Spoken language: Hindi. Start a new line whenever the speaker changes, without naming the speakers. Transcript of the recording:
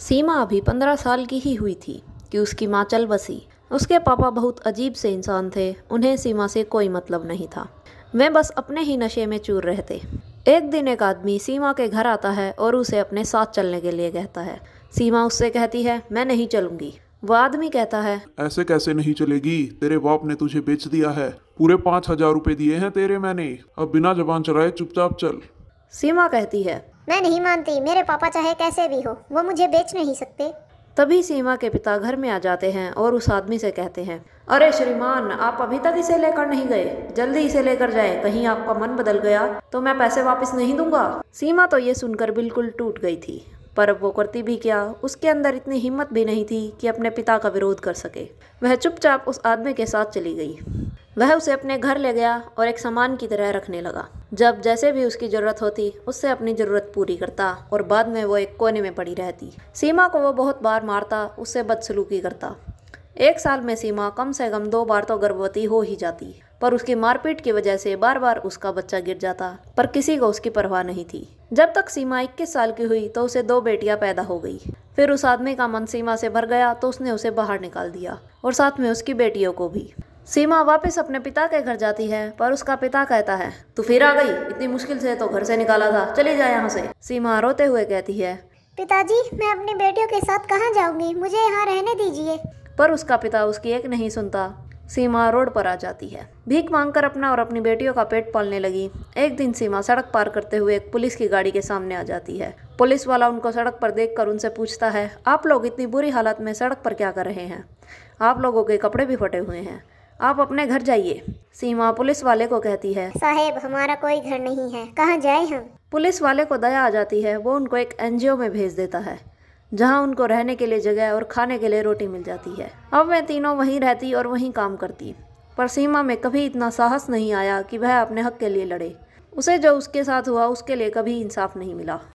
सीमा अभी पंद्रह साल की ही हुई थी कि उसकी माँ चल बसी उसके पापा बहुत अजीब से इंसान थे उन्हें सीमा से कोई मतलब नहीं था वे बस अपने ही नशे में चूर रहते एक दिन एक आदमी सीमा के घर आता है और उसे अपने साथ चलने के लिए कहता है सीमा उससे कहती है मैं नहीं चलूंगी वो आदमी कहता है ऐसे कैसे नहीं चलेगी तेरे बाप ने तुझे बेच दिया है पूरे पाँच हजार रूपए दिए हैं तेरे मैंने अब बिना जबान चलाए चुपचाप चल सीमा कहती है मैं नहीं मानती मेरे पापा चाहे कैसे भी हो वो मुझे बेच नहीं सकते तभी सीमा के पिता घर में आ जाते हैं और उस आदमी से कहते हैं अरे श्रीमान आप अभी तक इसे लेकर नहीं गए जल्दी इसे लेकर जाए कहीं आपका मन बदल गया तो मैं पैसे वापस नहीं दूंगा सीमा तो ये सुनकर बिल्कुल टूट गई थी पर अब वो करती भी क्या उसके अंदर इतनी हिम्मत भी नहीं थी कि अपने पिता का विरोध कर सके वह चुपचाप उस आदमी के साथ चली गई वह उसे अपने घर ले गया और एक सामान की तरह रखने लगा जब जैसे भी उसकी जरूरत होती उससे अपनी जरूरत पूरी करता और बाद में वो एक कोने में पड़ी रहती सीमा को वो बहुत बार मारता उससे बदसलूकी करता एक साल में सीमा कम से कम दो बार तो गर्भवती हो ही जाती पर उसकी मारपीट की वजह से बार बार उसका बच्चा गिर जाता पर किसी को उसकी परवाह नहीं थी जब तक सीमा इक्कीस साल की हुई तो उसे दो बेटियां पैदा हो गई फिर उस आदमी का मन सीमा से भर गया तो उसने उसे बाहर निकाल दिया और साथ में उसकी बेटियों को भी सीमा वापस अपने पिता के घर जाती है पर उसका पिता कहता है तू फिर आ गई इतनी मुश्किल से तो घर से निकाला था चली जाए यहाँ से सीमा रोते हुए कहती है पिताजी मैं अपनी बेटियों के साथ कहाँ जाऊंगी मुझे यहाँ रहने दीजिए पर उसका पिता उसकी एक नहीं सुनता सीमा रोड पर आ जाती है भीख मांगकर अपना और अपनी बेटियों का पेट पालने लगी एक दिन सीमा सड़क पार करते हुए एक पुलिस की गाड़ी के सामने आ जाती है पुलिस वाला उनको सड़क पर देखकर उनसे पूछता है आप लोग इतनी बुरी हालत में सड़क पर क्या कर रहे हैं आप लोगों के कपड़े भी फटे हुए हैं आप अपने घर जाइए सीमा पुलिस वाले को कहती है साहेब हमारा कोई घर नहीं है कहाँ जाए हम पुलिस वाले को दया आ जाती है वो उनको एक एनजीओ में भेज देता है जहाँ उनको रहने के लिए जगह और खाने के लिए रोटी मिल जाती है अब मैं तीनों वहीं रहती और वहीं काम करती पर सीमा में कभी इतना साहस नहीं आया कि वह अपने हक के लिए लड़े उसे जो उसके साथ हुआ उसके लिए कभी इंसाफ नहीं मिला